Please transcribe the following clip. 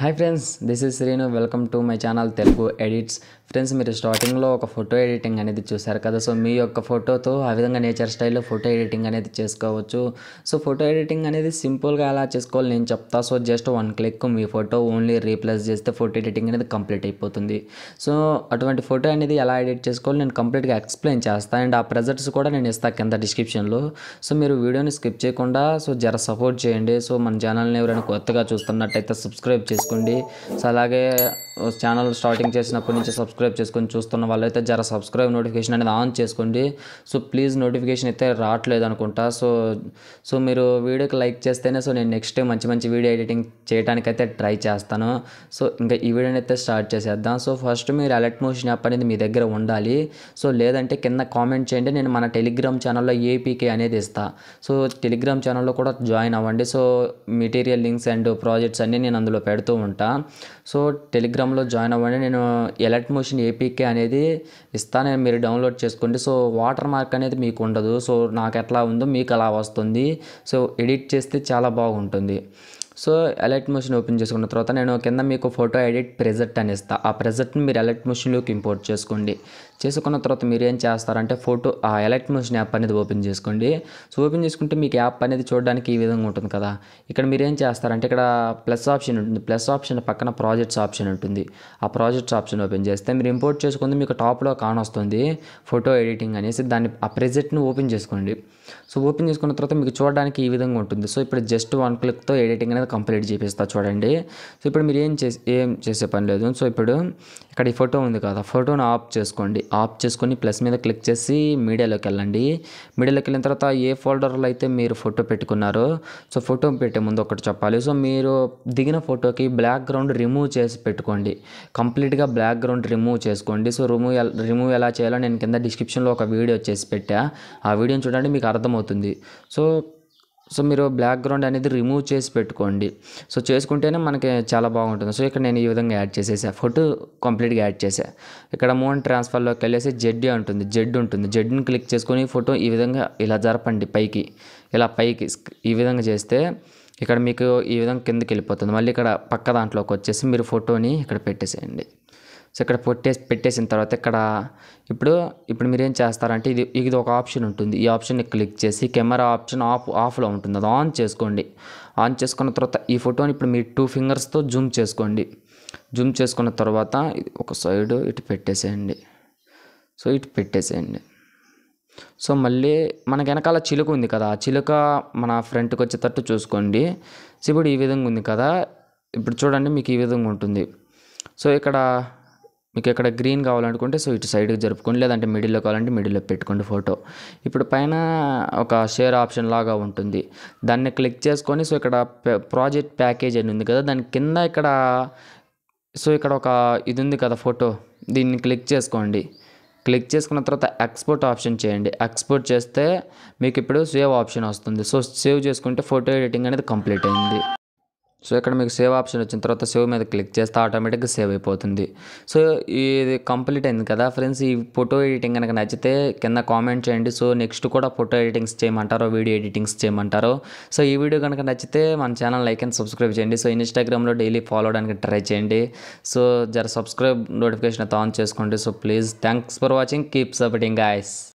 hi friends this is Srinu welcome to my channel Telugu edits friends మీరు స్టార్టింగ్లో ఒక photo editing అనేది చూసారు కదా సో మీ యొక్క ఫోటోతో ఆ విధంగా నేచర్ స్టైల్లో ఫోటో ఎడిటింగ్ అనేది చేసుకోవచ్చు సో ఫోటో ఎడిటింగ్ అనేది సింపుల్గా ఎలా చేసుకోవాలి నేను చెప్తా సో జస్ట్ వన్ క్లిక్ మీ ఫోటో ఓన్లీ రీప్లేస్ చేస్తే ఫోటో ఎడిటింగ్ అనేది కంప్లీట్ అయిపోతుంది సో అటువంటి ఫోటో అనేది ఎలా ఎడిట్ చేసుకోవాలి నేను కంప్లీట్గా ఎక్స్ప్లెయిన్ చేస్తాను అండ్ ఆ ప్రెజెంట్స్ కూడా నేను ఇస్తాను కింద డిస్క్రిప్షన్లో సో మీరు వీడియోని స్కిప్ చేయకుండా సో జర సపోర్ట్ చేయండి సో మన ఛానల్ని ఎవరైనా కొత్తగా చూస్తున్నట్టయితే సబ్స్క్రైబ్ చేసుకోండి చేసుకోండి సో అలాగే ఛానల్ స్టార్టింగ్ చేసినప్పటి నుంచి సబ్స్క్రైబ్ చేసుకొని చూస్తున్న వాళ్ళైతే జర సబ్స్క్రైబ్ నోటిఫికేషన్ అనేది ఆన్ చేసుకోండి సో ప్లీజ్ నోటిఫికేషన్ అయితే రావట్లేదు అనుకుంటా సో సో మీరు వీడియోకి లైక్ చేస్తేనే సో నేను నెక్స్ట్ మంచి మంచి వీడియో ఎడిటింగ్ అయితే ట్రై చేస్తాను సో ఇంకా ఈ వీడియోని అయితే స్టార్ట్ చేసేద్దాం సో ఫస్ట్ మీరు అలర్ట్ మోషన్ యాప్ అనేది మీ దగ్గర ఉండాలి సో లేదంటే కింద కామెంట్ చేయండి నేను మన టెలిగ్రామ్ ఛానల్లో ఏపీకే అనేది ఇస్తా సో టెలిగ్రామ్ ఛానల్లో కూడా జాయిన్ అవ్వండి so material links and projects అన్నీ నేను అందులో పెడుతూ ఉంటా సో టెలిగ్రామ్లో జాయిన్ అవ్వండి నేను ఎలర్ట్ మోషన్ ఏపీకే అనేది ఇస్తాను మీరు డౌన్లోడ్ చేసుకోండి సో వాటర్ మార్క్ అనేది మీకు ఉండదు సో నాకు ఎట్లా ఉందో మీకు అలా వస్తుంది సో ఎడిట్ చేస్తే చాలా బాగుంటుంది సో ఎలర్ట్ మోషన్ ఓపెన్ చేసుకున్న తర్వాత నేను కింద మీకు ఫోటో ఎడిట్ ప్రెజెంట్ అని ఇస్తాను ఆ ప్రెజెంట్ని మీరు ఎలర్ట్ మోషన్లోకి ఇంపోర్ట్ చేసుకోండి చేసుకున్న తర్వాత మీరు ఏం చేస్తారంటే ఫోటో ఆ ఎలర్ట్ మోషన్ యాప్ అనేది ఓపెన్ చేసుకోండి సో ఓపెన్ చేసుకుంటే మీకు యాప్ అనేది చూడడానికి ఈ విధంగా ఉంటుంది కదా ఇక్కడ మీరు ఏం చేస్తారంటే ఇక్కడ ప్లస్ ఆప్షన్ ఉంటుంది ప్లస్ ఆప్షన్ పక్కన ప్రాజెక్ట్స్ ఆప్షన్ ఉంటుంది ఆ ప్రాజెక్ట్స్ ఆప్షన్ ఓపెన్ చేస్తే మీరు ఇంపోర్ట్ చేసుకుంది మీకు టాప్లో కానొస్తుంది ఫోటో ఎడిటింగ్ అనేసి దాన్ని ఆ ప్రెజెంట్ని ఓపెన్ చేసుకోండి సో ఓపెన్ చేసుకున్న తర్వాత మీకు చూడడానికి ఈ విధంగా ఉంటుంది సో ఇప్పుడు జస్ట్ వన్ క్లిక్తో ఎడిటింగ్ అనేది కంప్లీట్ చేపిస్తా చూడండి సో ఇప్పుడు మీరు ఏం చేసి ఏం చేసే పని లేదు సో ఇప్పుడు ఇక్కడ ఈ ఫోటో ఉంది కదా ఫోటోను ఆఫ్ చేసుకోండి ఆఫ్ చేసుకొని ప్లస్ మీద క్లిక్ చేసి మీడియాలోకి వెళ్ళండి మీడియాలోకి వెళ్ళిన తర్వాత ఏ ఫోల్డర్లో అయితే మీరు ఫోటో పెట్టుకున్నారో సో ఫోటో పెట్టే ముందు ఒకటి చెప్పాలి సో మీరు దిగిన ఫోటోకి బ్లాక్ గ్రౌండ్ రిమూవ్ చేసి పెట్టుకోండి కంప్లీట్గా బ్లాక్ గ్రౌండ్ రిమూవ్ చేసుకోండి సో రిమూవ్ రిమూవ్ ఎలా చేయాలో నేను కింద డిస్క్రిప్షన్లో ఒక వీడియో చేసి పెట్టా ఆ వీడియోని చూడండి మీకు అర్థమవుతుంది సో సో మీరు బ్యాక్గ్రౌండ్ అనేది రిమూవ్ చేసి పెట్టుకోండి సో చేసుకుంటేనే మనకి చాలా బాగుంటుంది సో ఇక్కడ నేను ఈ విధంగా యాడ్ చేసేసా ఫోటో కంప్లీట్గా యాడ్ చేసా ఇక్కడ మూన్ ట్రాన్స్ఫర్లోకి వెళ్ళేసి జెడ్ ఉంటుంది జెడ్ ఉంటుంది జెడ్ని క్లిక్ చేసుకొని ఫోటో ఈ విధంగా ఇలా జరపండి పైకి ఇలా పైకి ఈ విధంగా చేస్తే ఇక్కడ మీకు ఈ విధంగా కిందకి వెళ్ళిపోతుంది మళ్ళీ ఇక్కడ పక్క దాంట్లోకి వచ్చేసి మీరు ఫోటోని ఇక్కడ పెట్టేసేయండి సో ఇక్కడ పెట్టేసి పెట్టేసిన తర్వాత ఇక్కడ ఇప్పుడు ఇప్పుడు మీరు ఏం చేస్తారంటే ఇది ఇది ఒక ఆప్షన్ ఉంటుంది ఈ ఆప్షన్ని క్లిక్ చేసి కెమెరా ఆప్షన్ ఆఫ్ ఆఫ్లో ఉంటుంది అది ఆన్ చేసుకోండి ఆన్ చేసుకున్న తర్వాత ఈ ఫోటోని ఇప్పుడు మీరు టూ ఫింగర్స్తో జూమ్ చేసుకోండి జూమ్ చేసుకున్న తర్వాత ఒక సైడ్ ఇటు పెట్టేసేయండి సో ఇటు పెట్టేసేయండి సో మళ్ళీ మన వెనకాల చిలుక ఉంది కదా ఆ చిలుక మన ఫ్రంట్కి వచ్చేటట్టు చూసుకోండి సో ఇప్పుడు ఈ విధంగా ఉంది కదా ఇప్పుడు చూడండి మీకు ఈ విధంగా ఉంటుంది సో ఇక్కడ మీకు ఇక్కడ గ్రీన్ కావాలనుకుంటే సో ఇటు సైడ్కి జరుపుకోండి లేదంటే మిడిల్లో కావాలంటే మిడిల్లో పెట్టుకోండి ఫోటో ఇప్పుడు పైన ఒక షేర్ ఆప్షన్ లాగా ఉంటుంది దాన్ని క్లిక్ చేసుకొని సో ఇక్కడ ప్రాజెక్ట్ ప్యాకేజ్ అని ఉంది కదా దాని కింద ఇక్కడ సో ఇక్కడ ఒక ఇది ఉంది కదా ఫోటో దీన్ని క్లిక్ చేసుకోండి క్లిక్ చేసుకున్న తర్వాత ఎక్స్పోర్ట్ ఆప్షన్ చేయండి ఎక్స్పోర్ట్ చేస్తే మీకు ఇప్పుడు సేవ్ ఆప్షన్ వస్తుంది సో సేవ్ చేసుకుంటే ఫోటో ఎడిటింగ్ అనేది కంప్లీట్ అయింది సో ఇక్కడ మీకు సేవ్ ఆప్షన్ వచ్చిన తర్వాత సేవ్ మీద క్లిక్ చేస్తే ఆటోమేటిక్గా సేవ్ అయిపోతుంది సో ఇది కంప్లీట్ అయింది కదా ఫ్రెండ్స్ ఈ ఫోటో ఎడిటింగ్ కనుక నచ్చితే కింద కామెంట్ చేయండి సో నెక్స్ట్ కూడా ఫోటో ఎడిటింగ్స్ చేయమంటారో వీడియో ఎడిటింగ్స్ చేయమంటారో సో ఈ వీడియో కనుక నచ్చితే మన ఛానల్ లైక్ అండ్ సబ్స్క్రైబ్ చేయండి సో ఇన్స్టాగ్రామ్లో డైలీ ఫాలో అవడానికి ట్రై చేయండి సో జర సబ్స్క్రైబ్ నోటిఫికేషన్ అయితే ఆన్ చేసుకోండి so please thanks for watching keep supporting guys